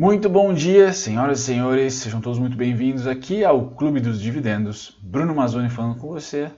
Muito bom dia, senhoras e senhores, sejam todos muito bem-vindos aqui ao Clube dos Dividendos. Bruno Mazzoni falando com você.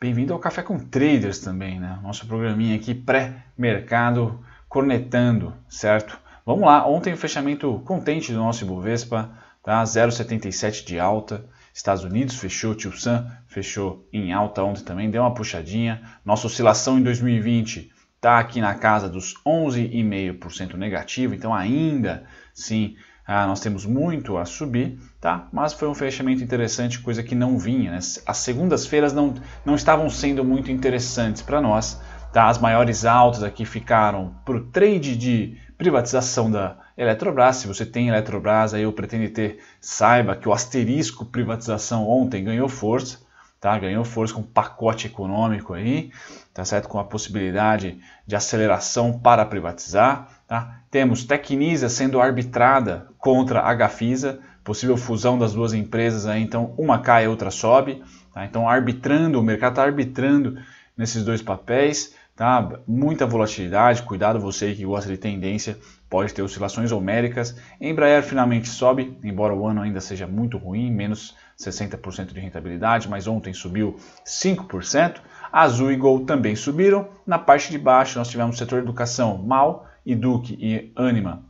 Bem-vindo ao Café com Traders também, né? Nosso programinha aqui pré-mercado, cornetando, certo? Vamos lá, ontem o fechamento contente do nosso Ibovespa, tá? 0,77 de alta. Estados Unidos fechou, Tio Sam fechou em alta ontem também, deu uma puxadinha. Nossa oscilação em 2020 está aqui na casa dos 11,5% negativo, então ainda Sim, ah, nós temos muito a subir, tá? mas foi um fechamento interessante, coisa que não vinha. Né? As segundas-feiras não, não estavam sendo muito interessantes para nós. Tá? As maiores altas aqui ficaram para o trade de privatização da Eletrobras. Se você tem Eletrobras aí ou pretende ter, saiba que o asterisco privatização ontem ganhou força. Tá? Ganhou força com um pacote econômico aí, tá certo? Com a possibilidade de aceleração para privatizar Tá? Temos Tecnisa sendo arbitrada contra a Gafisa, possível fusão das duas empresas, aí, então uma cai e outra sobe. Tá? Então arbitrando, o mercado está arbitrando nesses dois papéis. Tá? Muita volatilidade, cuidado você que gosta de tendência, pode ter oscilações homéricas. Embraer finalmente sobe, embora o ano ainda seja muito ruim, menos 60% de rentabilidade, mas ontem subiu 5%. Azul e Gol também subiram. Na parte de baixo, nós tivemos o setor educação mal, e Duque e Anima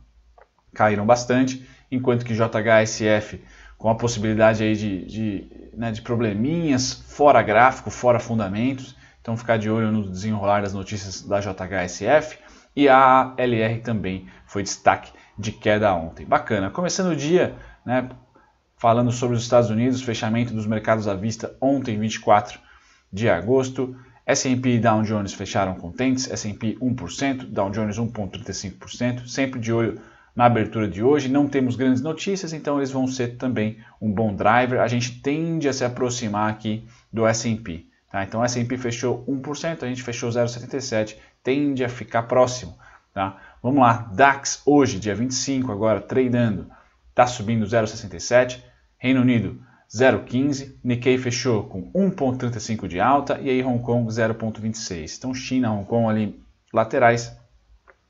caíram bastante, enquanto que JHSF, com a possibilidade aí de, de, né, de probleminhas fora gráfico, fora fundamentos, então ficar de olho no desenrolar das notícias da JHSF. E a LR também foi destaque de queda ontem. Bacana. Começando o dia, né, falando sobre os Estados Unidos, fechamento dos mercados à vista ontem, 24 de agosto. S&P e Dow Jones fecharam contentes, S&P 1%, Dow Jones 1.35%, sempre de olho na abertura de hoje. Não temos grandes notícias, então eles vão ser também um bom driver. A gente tende a se aproximar aqui do S&P. Tá? Então S&P fechou 1%, a gente fechou 0,77, tende a ficar próximo. Tá? Vamos lá, DAX hoje, dia 25, agora tradeando, está subindo 0,67. Reino Unido 0,15, Nikkei fechou com 1,35 de alta e aí Hong Kong 0,26. Então China, Hong Kong ali laterais,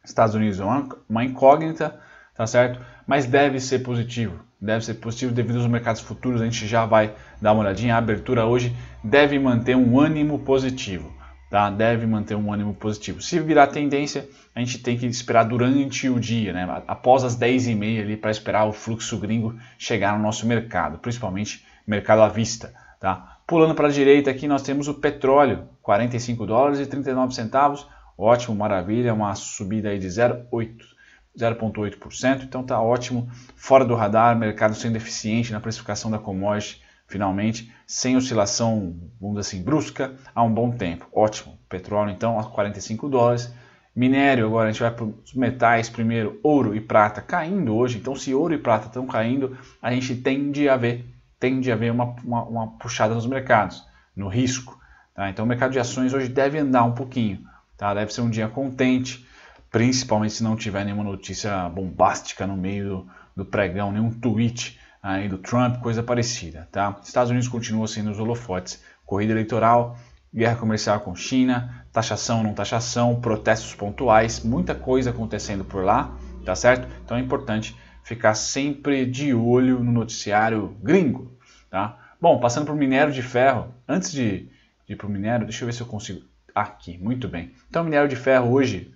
Estados Unidos é uma incógnita, tá certo? Mas deve ser positivo, deve ser positivo devido aos mercados futuros, a gente já vai dar uma olhadinha, a abertura hoje deve manter um ânimo positivo. Tá, deve manter um ânimo positivo. Se virar tendência, a gente tem que esperar durante o dia, né? após as 10h30 ali, para esperar o fluxo gringo chegar no nosso mercado, principalmente mercado à vista. Tá? Pulando para a direita aqui nós temos o petróleo, 45 dólares e 39 centavos. Ótimo, maravilha, uma subida aí de 0,8%. Então tá ótimo, fora do radar, mercado sendo eficiente na precificação da commodity, finalmente, sem oscilação, vamos assim, brusca, há um bom tempo. Ótimo, petróleo então a 45 dólares. Minério, agora a gente vai para os metais primeiro, ouro e prata caindo hoje. Então, se ouro e prata estão caindo, a gente tende a ver tende a haver uma, uma, uma puxada nos mercados, no risco. Tá? Então o mercado de ações hoje deve andar um pouquinho, tá? deve ser um dia contente, principalmente se não tiver nenhuma notícia bombástica no meio do, do pregão, nenhum tweet aí do Trump, coisa parecida. Tá? Estados Unidos continua sendo os holofotes, corrida eleitoral, guerra comercial com China, taxação, não taxação, protestos pontuais, muita coisa acontecendo por lá, tá certo? Então é importante ficar sempre de olho no noticiário gringo, tá? Bom, passando para o minério de ferro, antes de, de ir para o minério, deixa eu ver se eu consigo... Aqui, muito bem. Então, minério de ferro hoje,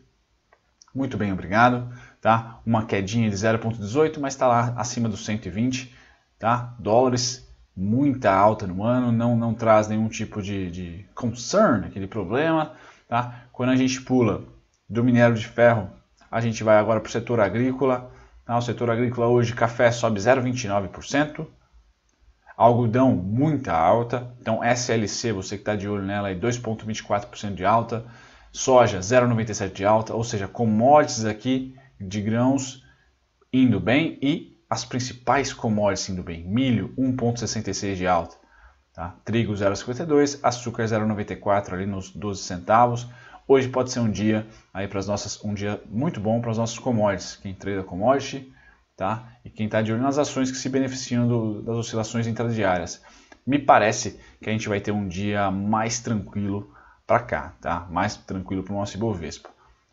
muito bem, obrigado, tá? Uma quedinha de 0,18, mas está lá acima dos 120, tá? Dólares, muita alta no ano, não, não traz nenhum tipo de, de concern, aquele problema, tá? Quando a gente pula do minério de ferro, a gente vai agora para o setor agrícola, o setor agrícola hoje, café sobe 0,29%, algodão, muita alta, então SLC, você que está de olho nela, é 2,24% de alta, soja 0,97% de alta, ou seja, commodities aqui de grãos indo bem e as principais commodities indo bem, milho 1,66% de alta, tá? trigo 0,52%, açúcar 0,94% ali nos 12 centavos, Hoje pode ser um dia aí para as nossas, um dia muito bom para os nossos commodities. Quem treina commodity, tá? E quem está de olho nas ações que se beneficiam do, das oscilações intradiárias. Me parece que a gente vai ter um dia mais tranquilo para cá, tá? Mais tranquilo para o nosso Ibovespa.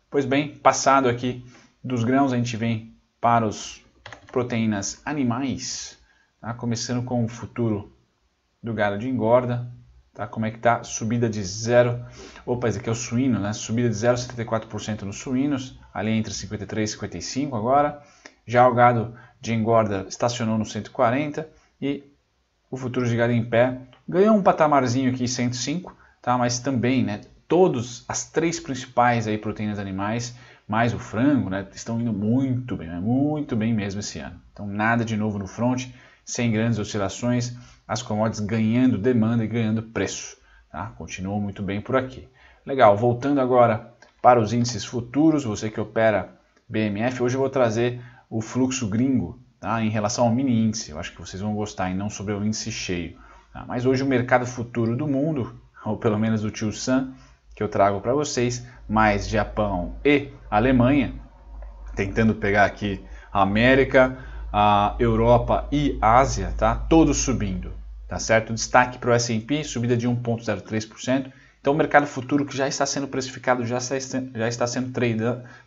Pois bem, passado aqui dos grãos, a gente vem para os proteínas animais, tá? começando com o futuro do gado de engorda, Tá? Como é que está? Subida de 0, opa, esse aqui é o suíno, né? Subida de 0,74% nos suínos, ali entre 53 e 55 agora. Já o gado de engorda estacionou no 140 e o futuro de gado em pé ganhou um patamarzinho aqui 105, tá? Mas também, né, todos as três principais aí proteínas animais, mais o frango, né, estão indo muito bem, né? muito bem mesmo esse ano. Então nada de novo no front, sem grandes oscilações as commodities ganhando demanda e ganhando preço. Tá? Continuam muito bem por aqui. Legal, voltando agora para os índices futuros, você que opera BMF, hoje eu vou trazer o fluxo gringo tá? em relação ao mini índice. Eu acho que vocês vão gostar e não sobre o índice cheio. Tá? Mas hoje o mercado futuro do mundo, ou pelo menos do tio Sam, que eu trago para vocês, mais Japão e Alemanha, tentando pegar aqui a América, a Europa e Ásia, tá? Todos subindo. Tá certo? Destaque para o S&P, subida de 1,03%. Então, o mercado futuro que já está sendo precificado, já está, já está sendo trade,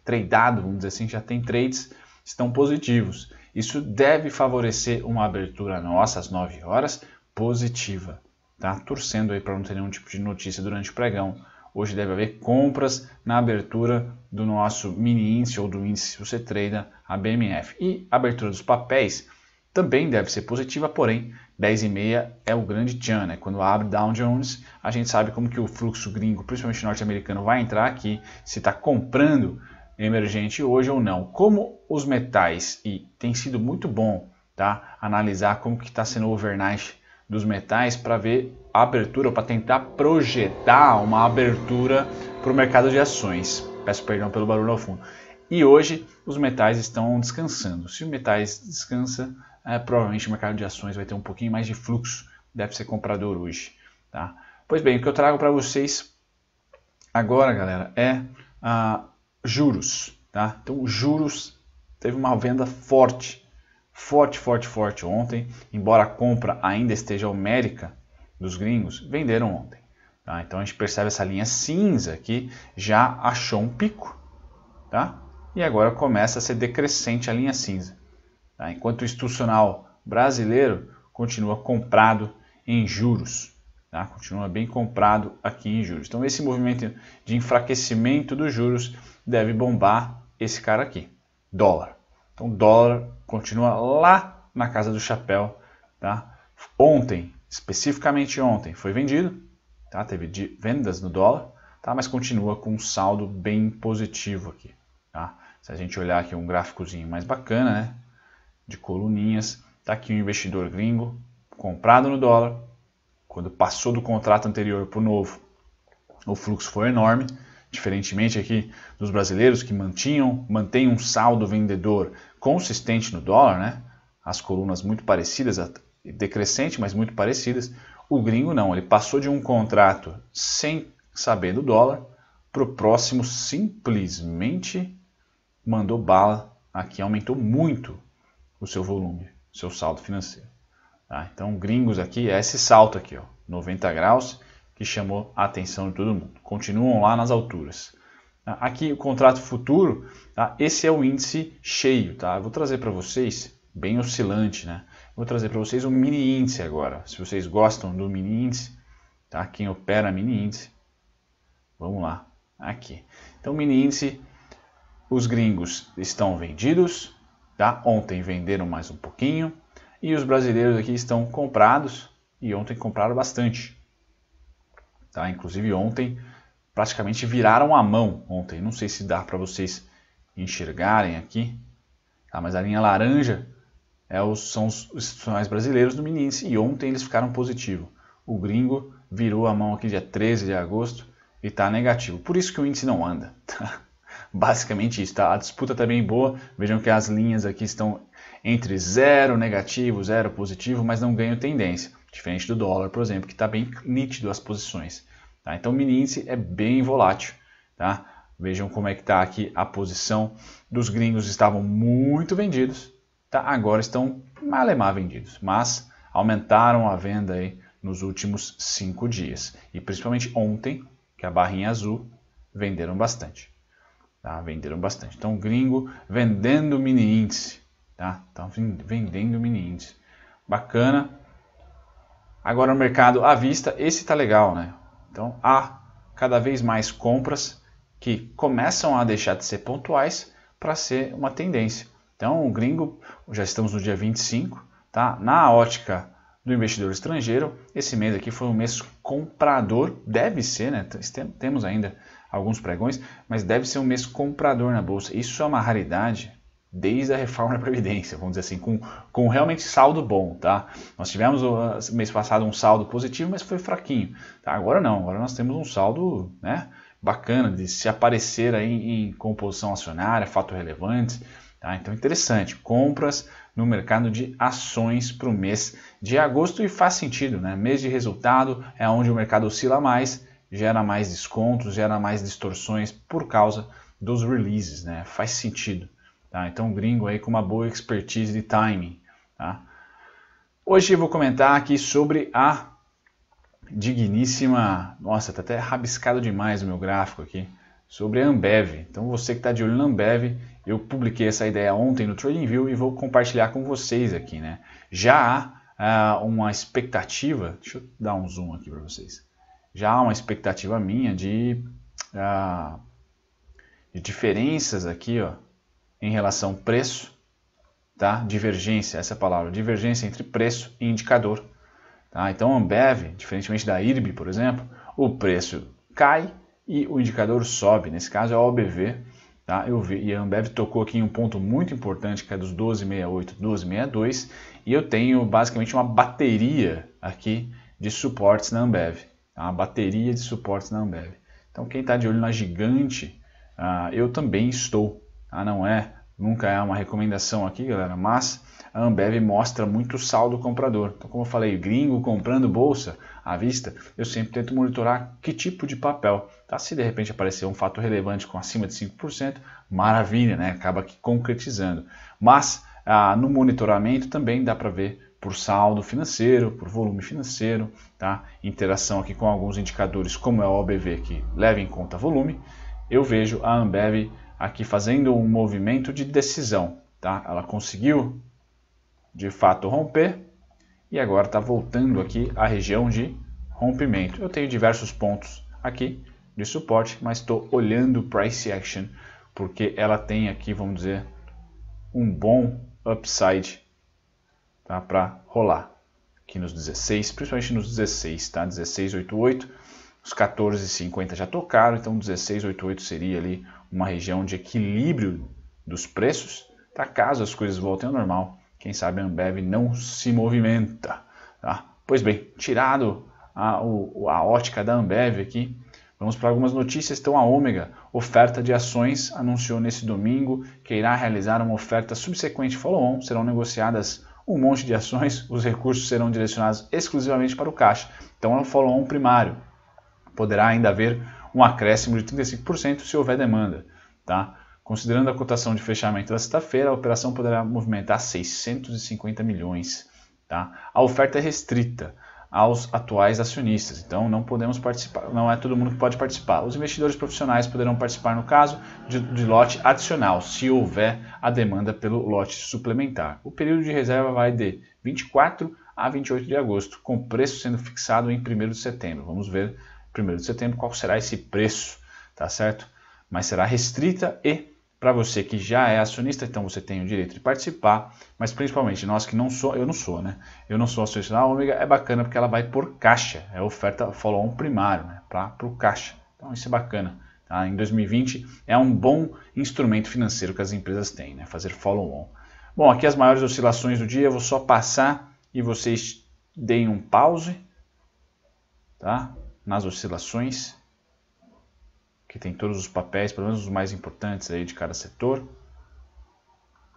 tradeado, vamos dizer assim, já tem trades, estão positivos. Isso deve favorecer uma abertura nossa às 9 horas positiva. Tá? Torcendo aí para não ter nenhum tipo de notícia durante o pregão. Hoje deve haver compras na abertura do nosso mini índice ou do índice você treina, a BMF. E a abertura dos papéis também deve ser positiva, porém 10 e meia é o grande tchan, né? Quando abre Dow Jones, a gente sabe como que o fluxo gringo, principalmente norte-americano, vai entrar aqui, se está comprando emergente hoje ou não. Como os metais, e tem sido muito bom tá? analisar como que está sendo o overnight dos metais para ver a abertura, para tentar projetar uma abertura para o mercado de ações. Peço perdão pelo barulho ao fundo. E hoje os metais estão descansando. Se os metais descansa, é, provavelmente o mercado de ações vai ter um pouquinho mais de fluxo, deve ser comprador hoje. Tá? Pois bem, o que eu trago para vocês agora, galera, é ah, juros. Tá? Então, juros teve uma venda forte, forte, forte, forte ontem, embora a compra ainda esteja homérica dos gringos, venderam ontem. Tá? Então, a gente percebe essa linha cinza aqui, já achou um pico, tá? e agora começa a ser decrescente a linha cinza. Tá? Enquanto o institucional brasileiro continua comprado em juros. Tá? Continua bem comprado aqui em juros. Então, esse movimento de enfraquecimento dos juros deve bombar esse cara aqui, dólar. Então, dólar continua lá na casa do chapéu. Tá? Ontem, especificamente ontem, foi vendido, tá? teve vendas no dólar, tá? mas continua com um saldo bem positivo aqui. Tá? Se a gente olhar aqui um gráficozinho mais bacana, né? de coluninhas. Está aqui o um investidor gringo comprado no dólar. Quando passou do contrato anterior para o novo, o fluxo foi enorme. Diferentemente aqui dos brasileiros que mantinham, mantém um saldo vendedor consistente no dólar, né? As colunas muito parecidas, decrescente, mas muito parecidas. O gringo não, ele passou de um contrato sem saber do dólar para o próximo simplesmente mandou bala. Aqui aumentou muito o seu volume, seu saldo financeiro. Tá? Então, gringos aqui é esse salto aqui, ó, 90 graus, que chamou a atenção de todo mundo. Continuam lá nas alturas. Tá? Aqui o contrato futuro, tá? esse é o índice cheio, tá? Eu vou trazer para vocês, bem oscilante, né? vou trazer para vocês um mini índice agora. Se vocês gostam do mini índice, tá? Quem opera mini índice, vamos lá, aqui. Então mini índice, os gringos estão vendidos, Tá? Ontem venderam mais um pouquinho e os brasileiros aqui estão comprados e ontem compraram bastante. Tá? Inclusive ontem praticamente viraram a mão ontem. Não sei se dá para vocês enxergarem aqui, tá? mas a linha laranja é os, são os institucionais brasileiros do mini e ontem eles ficaram positivo. O gringo virou a mão aqui dia 13 de agosto e está negativo. Por isso que o índice não anda. Tá? basicamente isso. Tá? A disputa também tá boa. Vejam que as linhas aqui estão entre zero negativo, zero positivo, mas não ganham tendência. Diferente do dólar, por exemplo, que está bem nítido as posições. Tá? Então o mini índice é bem volátil. Tá? Vejam como é que está aqui a posição dos gringos. Estavam muito vendidos, tá? agora estão malemar vendidos, mas aumentaram a venda aí nos últimos cinco dias. E principalmente ontem, que a barrinha azul, venderam bastante. Tá? Venderam bastante. Então, gringo vendendo mini índice. Tá? Então, vendendo mini índice. Bacana. Agora o mercado à vista, esse tá legal, né? Então, há cada vez mais compras que começam a deixar de ser pontuais para ser uma tendência. Então, o gringo, já estamos no dia 25, tá? Na ótica do investidor estrangeiro, esse mês aqui foi um mês comprador, deve ser, né? Temos ainda alguns pregões, mas deve ser um mês comprador na bolsa. Isso é uma raridade desde a reforma da Previdência, vamos dizer assim, com, com realmente saldo bom, tá? Nós tivemos o uh, mês passado um saldo positivo, mas foi fraquinho. Tá? Agora não, agora nós temos um saldo, né? Bacana de se aparecer aí em composição acionária, fato relevante, Tá, então, interessante. Compras no mercado de ações para o mês de agosto e faz sentido, né? Mês de resultado é onde o mercado oscila mais, gera mais descontos, gera mais distorções por causa dos releases, né? Faz sentido. Tá? Então, gringo aí com uma boa expertise de timing. Tá? Hoje eu vou comentar aqui sobre a digníssima. Nossa, tá até rabiscado demais o meu gráfico aqui. Sobre a Ambev. Então, você que está de olho na Ambev, eu publiquei essa ideia ontem no TradingView e vou compartilhar com vocês aqui. Né? Já há ah, uma expectativa. Deixa eu dar um zoom aqui para vocês já há uma expectativa minha de, ah, de diferenças aqui ó, em relação preço, tá? divergência, essa é palavra, divergência entre preço e indicador. Tá? Então, a Ambev, diferentemente da IRB, por exemplo, o preço cai e o indicador sobe. Nesse caso é o OBV. Tá? Eu vi, e a Ambev tocou aqui em um ponto muito importante, que é dos 1268, 1262, e eu tenho basicamente uma bateria aqui de suportes na Ambev. É uma bateria de suportes da Ambev. Então quem está de olho na gigante, ah, eu também estou. Ah, não é, nunca é uma recomendação aqui, galera, mas a Ambev mostra muito saldo comprador. Então, como eu falei, gringo comprando bolsa à vista, eu sempre tento monitorar que tipo de papel. Tá? Se de repente aparecer um fato relevante com acima de 5%, maravilha, né? acaba aqui concretizando. Mas ah, no monitoramento também dá para ver por saldo financeiro, por volume financeiro, tá? interação aqui com alguns indicadores, como é o OBV, que leva em conta volume, eu vejo a Ambev aqui fazendo um movimento de decisão. Tá? Ela conseguiu, de fato, romper e agora está voltando aqui à região de rompimento. Eu tenho diversos pontos aqui de suporte, mas estou olhando price action porque ela tem aqui, vamos dizer, um bom upside tá? para rolar. Aqui nos 16, principalmente nos 16, tá? 16, 8, 8. Os 14 50 já tocaram, então 16, 8, 8 seria ali uma região de equilíbrio dos preços. Tá? Caso as coisas voltem ao normal, quem sabe a Ambev não se movimenta. Tá? Pois bem, tirado a, a ótica da Ambev aqui, Vamos para algumas notícias. Então, a Ômega, oferta de ações, anunciou nesse domingo que irá realizar uma oferta subsequente follow-on. Serão negociadas um monte de ações, os recursos serão direcionados exclusivamente para o caixa. Então, é um follow-on primário. Poderá ainda haver um acréscimo de 35% se houver demanda. Tá? Considerando a cotação de fechamento da sexta-feira, a operação poderá movimentar 650 milhões. Tá? A oferta é restrita aos atuais acionistas. Então não podemos participar, não é todo mundo que pode participar. Os investidores profissionais poderão participar no caso de, de, lote adicional, se houver a demanda pelo lote suplementar. O período de reserva vai de 24 a 28 de agosto, com o preço sendo fixado em 1 de setembro. Vamos ver 1 de setembro qual será esse preço, tá certo? Mas será restrita e para você que já é acionista, então você tem o direito de participar, mas principalmente nós que não sou, eu não sou, né? Eu não sou acionista da Ômega, é bacana porque ela vai por caixa, é oferta follow-on primário, né? Para o caixa. Então isso é bacana. Tá? Em 2020 é um bom instrumento financeiro que as empresas têm, né? Fazer follow-on. Bom, aqui as maiores oscilações do dia, eu vou só passar e vocês deem um pause, tá? Nas oscilações que tem todos os papéis, pelo menos os mais importantes aí de cada setor.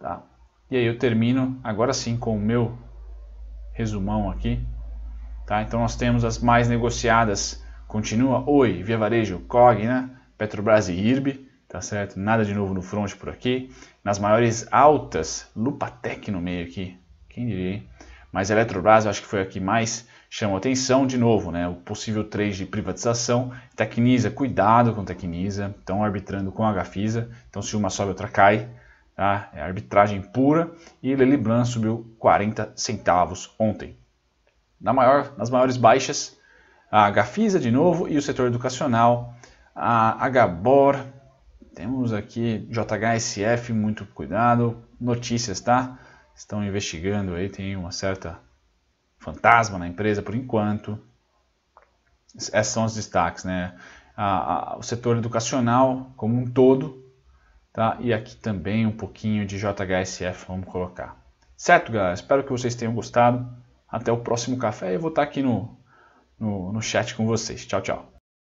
Tá? E aí eu termino agora sim com o meu resumão aqui. Tá? Então nós temos as mais negociadas, continua Oi, Via Varejo, Cogna, Petrobras e IRB, tá certo? Nada de novo no front por aqui. Nas maiores altas, Lupatec no meio aqui, quem diria, hein? Mas Eletrobras eu acho que foi aqui mais chama atenção de novo, né? O possível trade de privatização, Tecnisa, cuidado com Tecnisa, estão arbitrando com a Gafisa, então se uma sobe, outra cai, tá? É arbitragem pura e Blanc subiu 40 centavos ontem. Na maior, nas maiores baixas, a Gafisa de novo e o setor educacional, a Gabor, temos aqui JHSF, muito cuidado, notícias, tá? Estão investigando aí, tem uma certa fantasma na empresa por enquanto. Esses são os destaques, né? A, a, o setor educacional como um todo, tá? E aqui também um pouquinho de JHSF vamos colocar. Certo, galera? Espero que vocês tenham gostado. Até o próximo café. Eu vou estar aqui no, no, no chat com vocês. Tchau, tchau.